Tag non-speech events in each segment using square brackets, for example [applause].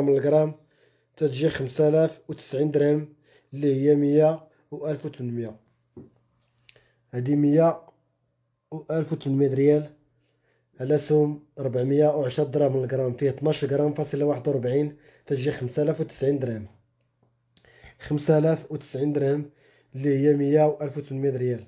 الغرام للغرام تتجي خمسالاف تسعين درهم اللي هي مية و وألف وتمنمية هادي مية و ألف وألف وتمنمية ريال على سوم ربعمية و وعشرة درهم للغرام فيه طناش غرام فاصلة واحد و ربعين تتجي خمسالاف تسعين درهم خمسالاف تسعين درهم اللي هي مية و ألف وألف وتمنمية ريال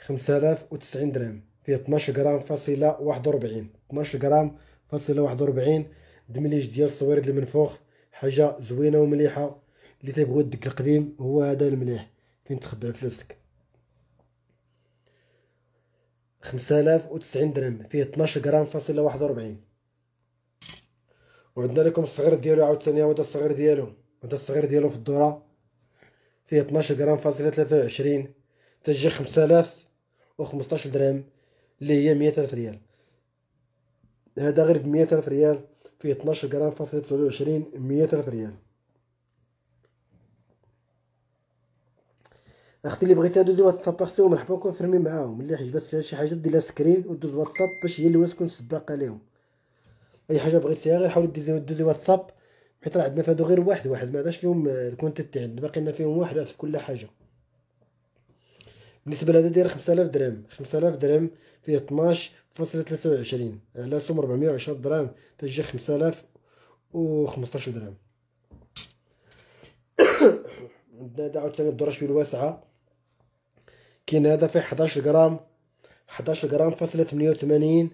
خمسالاف تسعين درهم فيه طناش غرام فاصلة واحد و ربعين طناش غرام فاصلة واحد و ربعين دمليج ديال الصويرد المنفوخ حاجه زوينه ومليحه اللي تيبغي الدك القديم هو هذا المليح فين تخبع فلوسك خمسالاف وتسعين درهم فيه 12 غرام فاصله واحد وربعين وعندنا لكم الصغير ديالو عاوتاني هذا الصغير ديالو هذا الصغير ديالو في الدوره فيه 12 غرام فاصله ثلاثة وعشرين تجي خمسالاف وخمسطاش درهم اللي هي مية ألف ريال هذا غير بمية ألف ريال في 12 جرام فاصلة 29 103 ريال اختي اللي بغيتي دوزي واتساب اختي ومرحبا بكم فرمي معاهم اللي حجبت شي حاجه دير لها سكرين ودوز واتساب باش هي الاولى تكون سباقه ليهم اي حاجه بغيتيها غير حاول دوزي دوزي واتساب حيت راه عندنا فادو غير واحد واحد ما عندناش فيهم الكونتيت تاعنا باقي لنا فيهم واحد في كل حاجه بالنسبه لهذا داير 5000 درهم 5000 درهم فيه 12.23 على سوم 410 درهم تجي و خمسطاش درهم عندنا [coughs] هذا عاوتاني الدره شويه الواسعه كاين هذا فيه 11 غرام 11 غرام فاصلة 88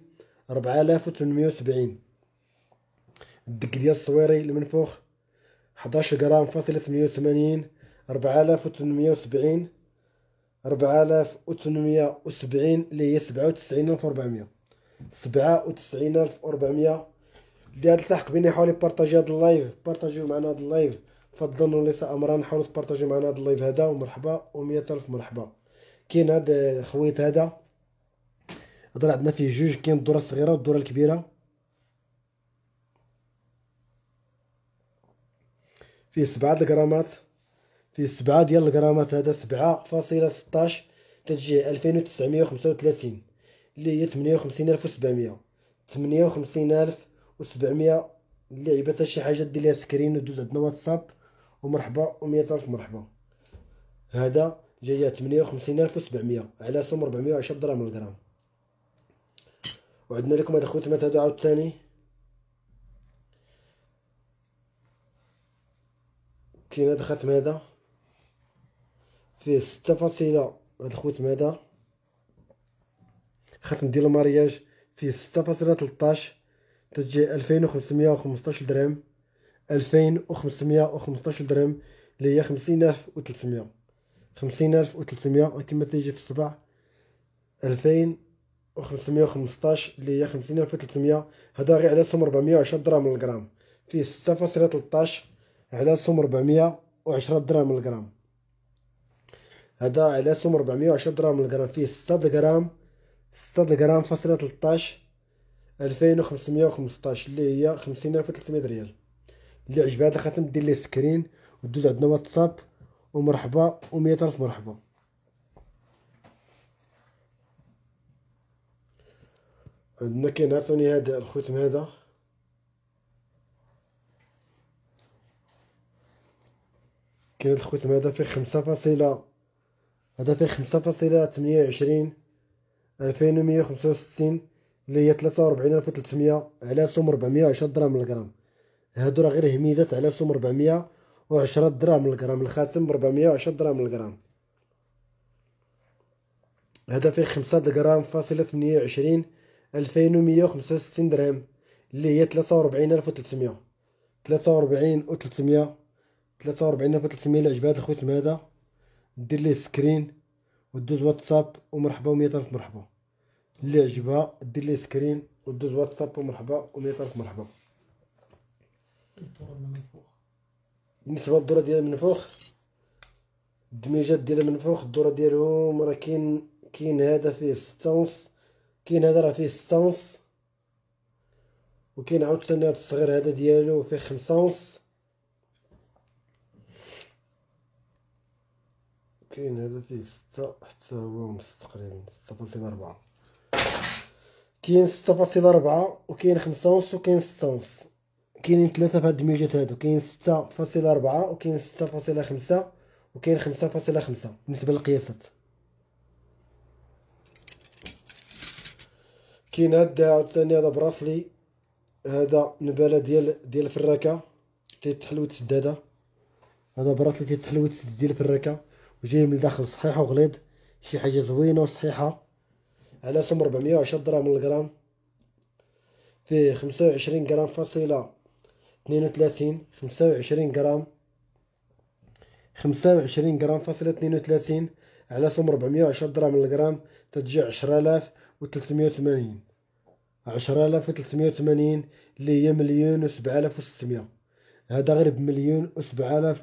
4870 الدك ديال الصويري المنفوخ 11 غرام فاصلة 88 4870 4870 اللي هي 97400 97400 اللي هاد التحق بيني حاولي بارطاجي هاد اللايف بارطاجيو معنا هاد اللايف فضلوا لي امرا نحاولوا تبارطاجيو معنا هاد اللايف هذا ومرحبا و100 الف مرحبا كاين هاد خويت هذا هضر عندنا فيه جوج كاين الدوره الصغيره والدوره الكبيره فيه سبعة الغرامات في سبعة ديال الغرامات هذا سبعة فاصلة ستاش تجي ألفين وتسعمية وخمسة وثلاثين اللي هي ثمانية وخمسين ألف وسبعمية ثمانية وخمسين ألف وسبعمية اللي عيباتها شي حاجة دير ليها سكرين ودوز عندنا واتساب ومرحبا ومية ألف مرحبا هذا جاية ثمانية وخمسين ألف وسبعمية على سوم ربعمية وعشرة درهم الغرام وعندنا لكم هاد خوتي مات هادو عاوتاني كاين هاد ختم هذا فيه ستة فاصلة هاد الخوت مادا خاتم ديال المارياج فيه ستة فاصلة تلطاش تجي ألفين وخمسمية وخمسطاش درهم ألفين وخمسمية وخمسطاش درهم لي هي خمسين ألف وتلتمية خمسين ألف وتلتمية كيما تيجي في الصباع ألفين وخمسمية وخمسطاش لي هي خمسين ألف وتلتمية هدا غير على سوم ربعمية وعشرة درهم للغرام فيه ستة فاصلة تلطاش على سوم ربعمية وعشرة درهم للغرام هذا على سوم 410 درهم الجرام فيه 6 جرام 6 جرام فاصلة 13 2515 اللي هي 50300 ريال اللي عجبها هذا الخاتم دير ليه سكرين ودوز عندنا واتساب ومرحبا ومية ألف مرحبا عندنا كاين عطوني هذا الختم هذا كاين الختم هذا فيه خمسة فاصلة هذا فيه خمسة فاصلة ثمانية وعشرين ألفين ومية وخمسة وستين اللي هي ثلاثة وربعين ألف وتلتمية على سوم ربعمية وعشرة درهم الغرام هادو راه غير هميزات على سوم ربعمية وعشرة درهم الغرام الخاتم ربعمية وعشرة درهم الغرام هذا فيه خمسة درهم فاصلة ثمانية وعشرين ألفين ومية وخمسة وستين درهم اللي هي ثلاثة وربعين ألف وتلتمية ثلاثة وربعين وتلتمية ثلاثة وربعين ألف وتلتمية لعجبات الخوتم هذا دير ليه سكرين ودوز واتساب ومرحبا و الف مرحبا اللي عجبها دير ليه سكرين ودوز واتساب ومرحبا و الف مرحبا بالنسبه للدوره ديال المنفوخ الدميجات ديال المنفوخ الدوره ديالهم راه كاين كاين هذا فيه ستة ونص كاين هذا راه فيه ستة ونص وكاين عاوتاني هذا الصغير هذا ديالو فيه خمسة ونص كاين هذا فيه ستة حتى هو ونص تقريبا ستة فاصلة ربعة كاين ستة فاصلة ربعة وكاين خمسة ونص وكاين ستة ونص كاينين ثلاثة في هاد الميجات هادو كاين ستة فاصلة ربعة وكاين ستة فاصلة خمسة وكاين خمسة فاصلة خمسة بالنسبة للقياسات كاين هاد عاوتاني هذا براسلي هذا نبالة ديال ديال الفراكة تيتحلو تسدادة هذا براسلي تيتحلو تسد ديال الفراكة وجاي من الداخل صحيح وغليظ شي حاجه زوينه وصحيحه على سعر 410 درهم للغرام فيه 25 غرام فاصله 32 25 غرام 25 غرام فاصله 32 على سعر 410 درهم للغرام تتجي 10380 10380 اللي هي مليون و7600 هذا غير بمليون و7000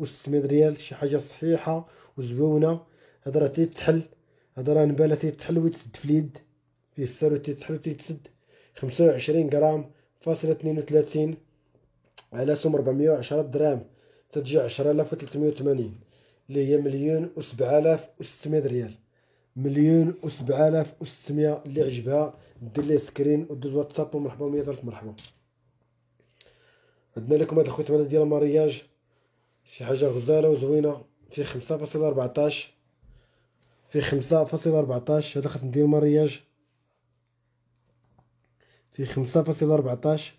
و ريال شي حاجه صحيحه وزويونه راه تيتحل راه نباله تيتحل ويتسد في اليد فيه السر تيتحل وتيتسد 25 غرام فاصله 32 على سوم 410 درهم تجي 10380 اللي هي مليون و 7600 ريال مليون و 7600 اللي عجبها دير ليه سكرين ودوز واتساب ومرحبا ومية درت مرحبا عندنا لكم هاد الخوت ديال المارياج شي حاجه غزاله وزوينه فيه خمسة فاصلة ربعتاش فيه خمسة فاصلة ربعتاش هذا خاص ندير مارياج فيه خمسة فاصلة ربعتاش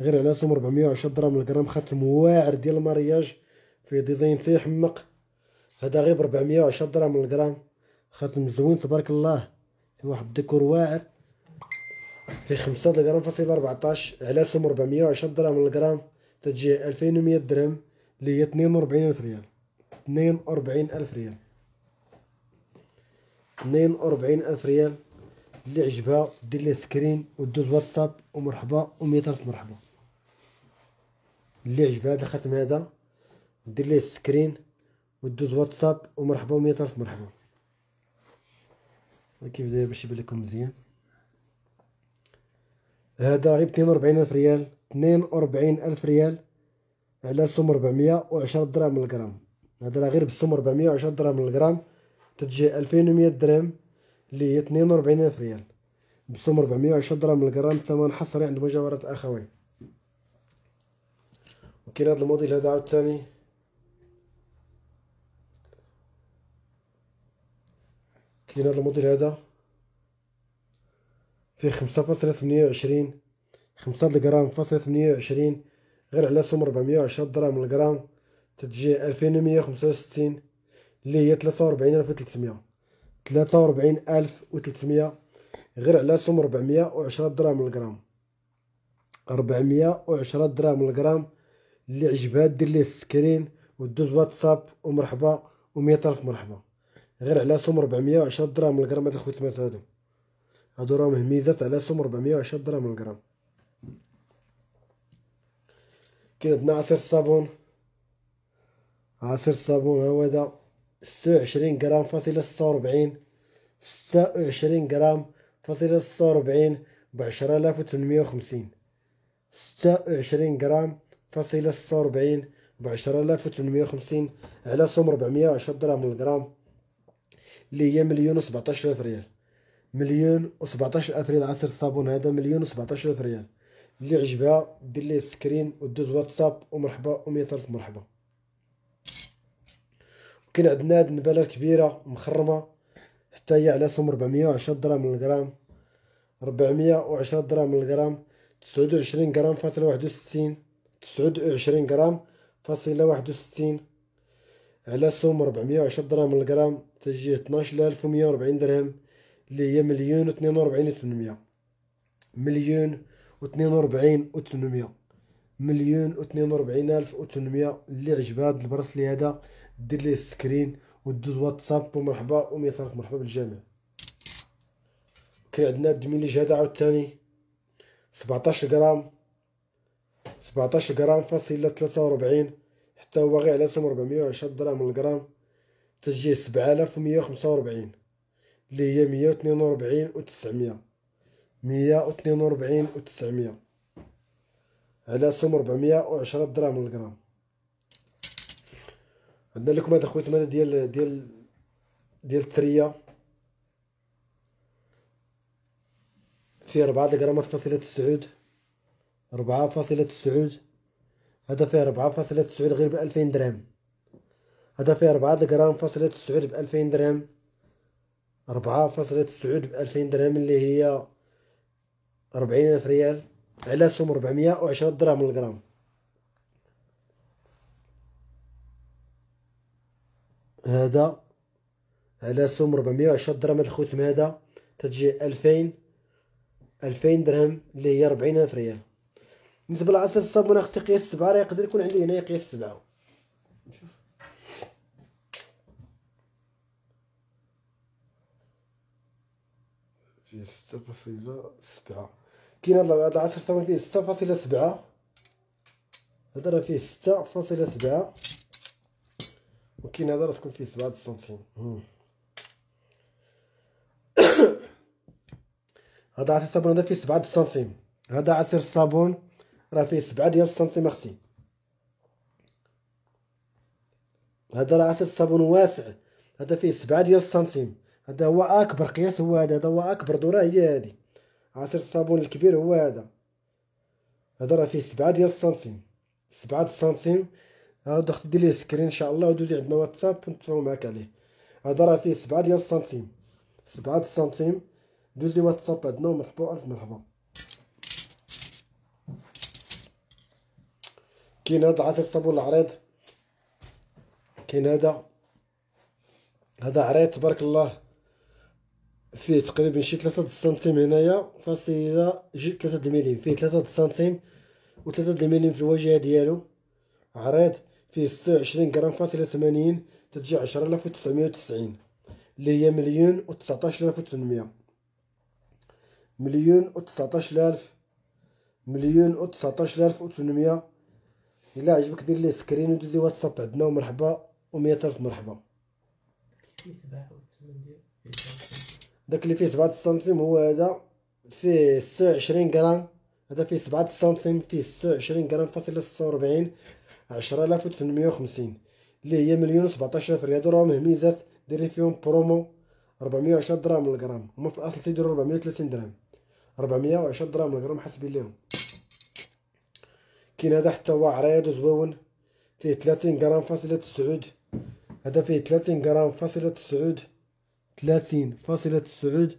غير على سوم ربعمية وعشرة درهم الغرام خاتم واعر ديال المارياج فيه ديزاين تيحمق هذا غير بربعمية وعشرة درهم الغرام خاتم زوين تبارك الله فيه واحد الديكور واعر فيه خمسة الجرام فاصلة ربعتاش على سوم ربعمية وعشرة درهم الغرام تتجي ألفين ومية درهم اللي هي اثنين ألف ريال اثنين ألف ريال اثنين ألف ريال اللي عجبها دير لي سكرين ودوز واتساب ومرحبا و100 ألف مرحبا اللي عجبها هذا الختم هذا دير لي سكرين ودوز واتساب ومرحبا و100 ألف مرحبا كيف داير باش يبان لكم مزيان هذا غير اثنين ألف ريال اثنين ألف ريال على سمر 410 درهم للغرام هضره غير بالسمر 410 درهم للغرام تتجي 2100 درهم اللي هي 42000 الف ريال بسمر 410 درهم للغرام ثمن حصري عند مجاورة الاخوين وكاين هذا الموديل هذا عاوتاني كاين هذا الموديل هذا فيه 5.28 5 غرام فاصلة 28 غير على سوم 410 دراهم الغرام تتجي 2165 اللي هي 43300 43300 غير على سوم 410 دراهم الغرام 410 دراهم الغرام اللي عجبها دير ليه السكرين ودوز واتساب ومرحبا ومية ألف مرحبا غير على سوم 410 دراهم الغرام هاد الخوتمات هادو هادو راهم ميزات على سوم 410 دراهم الغرام كاين عندنا عصير الصابون عصير الصابون هو هذا ستة وعشرين غرام فاصلة ستة وربعين ستة وعشرين غرام فاصلة ستة وربعين بعشرة آلاف وتمنمية وخمسين ستة وعشرين غرام فاصلة ستة وربعين بعشرة آلاف وتمنمية وخمسين على سوم ربعمية وعشرة دراهم الغرام اللي هي مليون وسبعتاش ألف ريال مليون وسبعتاش ألف ريال عصير الصابون هذا مليون وسبعتاش ألف ريال اللي عجبها دير ليه سكرين ودوز واتساب ومرحبا ومية ألف مرحبا كاين عندنا هاد النبالة كبيرة مخرمة حتى هي على سوم ربعمية وعشرة دراهم للغرام ربعمية وعشرة دراهم للغرام تسعود وعشرين غرام فاصلة واحد وستين تسعود وعشرين غرام فاصلة واحد وستين على سوم ربعمية وعشرة دراهم للغرام تجي طناش ألف ومية وربعين درهم اللي هي مليون وتنين وربعين وثمنمية مليون و42 و800 مليون و42 الف و800 اللي عجبها هذا البرسلي هذا دير ليه السكرين ودوز واتساب ومرحبا وميثاق مرحبا بالجميع كاين عندنا الدميليج هذا عاوتاني 17 غرام 17 غرام فاصلة 43 حتى هو غير على سم 410 درهم للغرام تجيه 7145 اللي هي 142 و 900 مية و 900 على سوم ربعمية درهم دراهم للغرام عندنا لكم هذا خويا مالا ديال ديال ديال الثرية فيه ربعة الغرامات فاصلة تسعود ربعة فاصلة تسعود هذا فيه ربعة فاصلة تسعود غير بألفين درهم هذا فيه ربعة غرام فاصلة تسعود بألفين درهم ربعة فاصلة تسعود بألفين درهم اللي هي أربعين ألف ريال على ربعمية أربعمية وعشرة دراهم للغرام هذا على سوم 410 درهم الخوتم هذا تجي ألفين ألفين درهم اللي هي ألف ريال بالنسبه لعصير الصابون اختي قياس سبعة راه يقدر يكون عندي هنايا قياس سبعة في ستة فاصلة سبعة كاين نضرب هاد العشر ثواني فيه ستة فاصلة سبعة هذا راه فيه ستة فاصلة سبعة وكاين هذا راه تكون فيه سبعة سنتيم [coughs] هذا عصير الصابون هذا فيه سبعة سنتيم هذا عصير الصابون راه فيه سبعة ديال السنتيم اختي هذا راه عصير الصابون واسع هذا فيه سبعة ديال السنتيم هذا هو اكبر قياس هو هذا هذا هو اكبر دوره هي هذه عصير الصابون الكبير هو هذا هذا راه فيه سبعة ديال السنتيم سبعة السنتيم هادا اختي دير ليه سكرين ان شاء الله ودوزي عندنا واتساب ونتصاوب معاك عليه هذا راه فيه سبعة ديال السنتيم سبعة السنتيم دوزي واتساب عندنا ومرحبا الف مرحبا كاين هذا عصير الصابون العريض كاين هذا هذا عريض تبارك الله فيه تقريبا شي 3 سنتيم هنايا فاصله جي 3 المليم فيه 3 سنتيم و 3 المليم في الواجهه ديالو عريض فيه 26 غرام فاصله 80 تتجي 10990 اللي هي مليون و 19800 مليون و 19000 مليون و 19800 الا عجبك دير ليه سكرين ودوزي واتساب عندنا ومرحبا و 100000 مرحبا داك اللي فيه سبعة سنتيم هو هذا فيه 26 غرام هذا فيه سبعة سنتيم فيه 26 غرام فاصلة 46 10850 اللي هي مليون و ألف ريال راهم ميزات ديري فيهم برومو ربعمية درهم دراهم للغرام هما في الأصل تيديرو ربعمية درهم ربعمية درهم دراهم للغرام حسب ليهم كاين هذا حتى هو عريض وزوون فيه 30 غرام فاصلة تسعود هذا فيه 30 غرام فاصلة تسعود ثلاثين فاصلة تسعود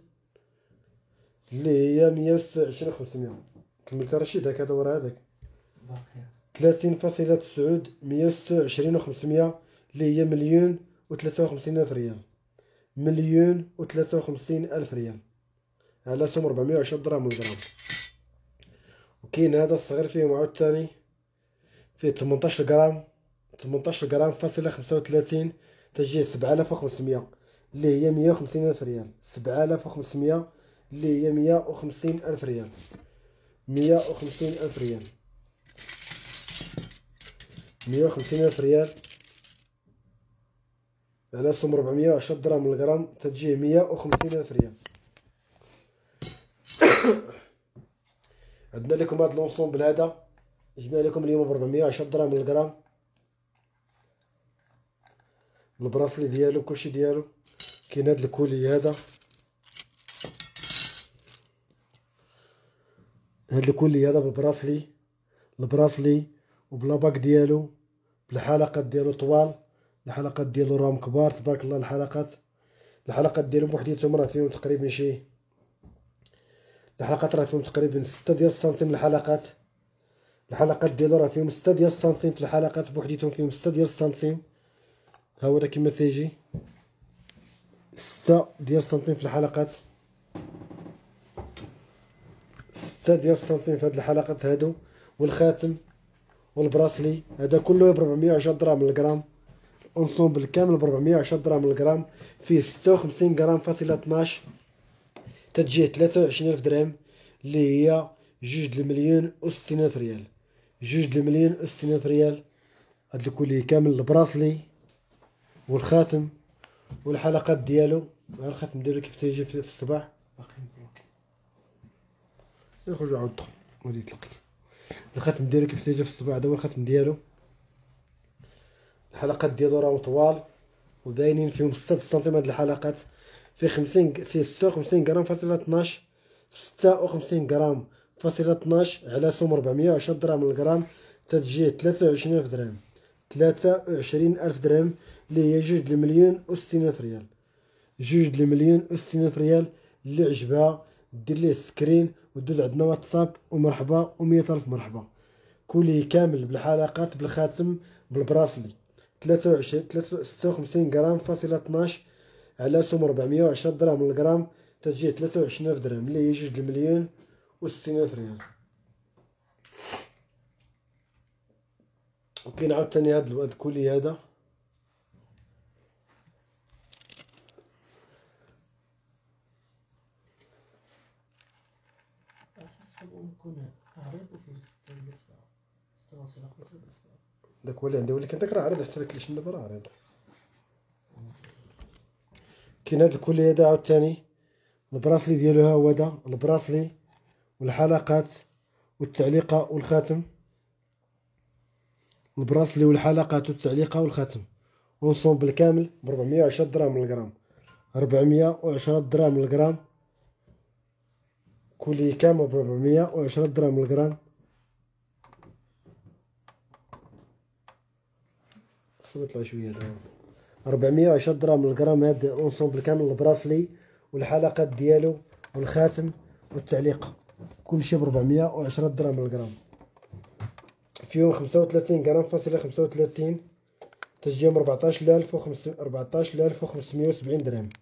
اللي هي مية وعشرين خمسمية كملت رشيد هكا دور هذاك ثلاثين فاصلة تسعود مية وعشرين وخمسمية اللي هي مليون وثلاثة وخمسين ألف ريال مليون وثلاثة وخمسين ألف ريال على سوم ربعمية وعشرين درهم و وكاين هذا الصغير فيه عاوتاني فيه تمنطاش غرام تمنطاش غرام فاصلة خمسة وثلاثين تجي سبعة آلاف وخمسمية اللي هي 150 ألف ريال 7500 اللي هي 150 ألف ريال 150 ألف ريال 150 ألف ريال على سوم 410 درهم للغرام تتجي 150 ألف ريال [coughs] عندنا لكم هاد لونسومبل هذا جبنا لكم اليوم ب 410 درهم للغرام البراسلي ديالو كلشي ديالو كاين هاد الكولي هذا هاد الكولي هذا بالبراسلي البراسلي باك ديالو بالحلقات ديالو طوال الحلقات ديالو راهم كبار تبارك الله الحلقات الحلقات ديالو بوحديتهم راه فيهم تقريبا شي الحلقات راه فيهم تقريبا ستة ديال السنتيم الحلقات الحلقات ديالو راه فيهم ستة ديال السنتيم في الحلقات بوحديتهم فيهم ستة ديال السنتيم ها هو كما تيجي ستة ديال السنتيم في الحلقات ستة ديال السنتيم في هاد الحلقات هادو والخاتم والبراسلي هذا كله ب 410 درهم الجرام الانسومبل كامل ب 410 درهم الجرام فيه 56 غرام فاصله 12 تتجيه 23 الف درهم اللي هي جوج د المليون و 60000 ريال جوج د المليون و 60000 ريال هاد الكولي كامل البراسلي والخاتم والحلقات ديالو غير خاص نديرو كيف تيجي في الصباح يخرج عاود دخل غادي يطلق الختم ديالو كيف تيجي في الصباح هذا هو الختم ديالو الحلقات ديالو راهم طوال وباينين فيهم 6 سنتيم هاد الحلقات في 50 في 56 غرام فاصلة 12 56 غرام فاصلة 12 على سوم 420 درهم للغرام تتجي 23000 درهم ثلاثة وعشرين ألف درهم اللي هي جوج المليون أو ستين ألف ريال جوج المليون أو ستين ألف ريال اللي عجبها دير ليه سكرين ودوز عندنا واتساب ومرحبا ومية ألف مرحبا كولي كامل بالحلقات بالخاتم بالبراسلي ثلاثة وعشرين ستة وخمسين غرام فاصلة طناش على سوم ربعمية وعشرة درهم للغرام تجي ثلاثة وعشرين ألف درهم اللي هي جوج المليون ستين ألف ريال وكاين عاوتاني هاد الواد كولي هذا داك هو اللي عندي ولكن داك راه عريض حتى داك شنا راه عريض كاين هاد الكولي هذا عاوتاني البراسلي ديالو ها هو هذا البراسلي والحلقات والتعليقه والخاتم البراسلي والحلقات والتعليقه والختم ونصوم كامل ب 410 درهم للغرام 410 درهم للغرام كلي كامل ب 410 درهم للغرام خصو يطلع شويه دابا 410 درهم للغرام هاد اونصومبل كامل البراسلي والحلقات ديالو والخاتم والتعليقه كلشي ب 410 درهم للغرام فيهم خمسة وثلاثين غرام فاصلة خمسة وثلاثين تجيهم ربعتاش ألف وخمس ربعتاش ألف وخمسمية وسبعين درهم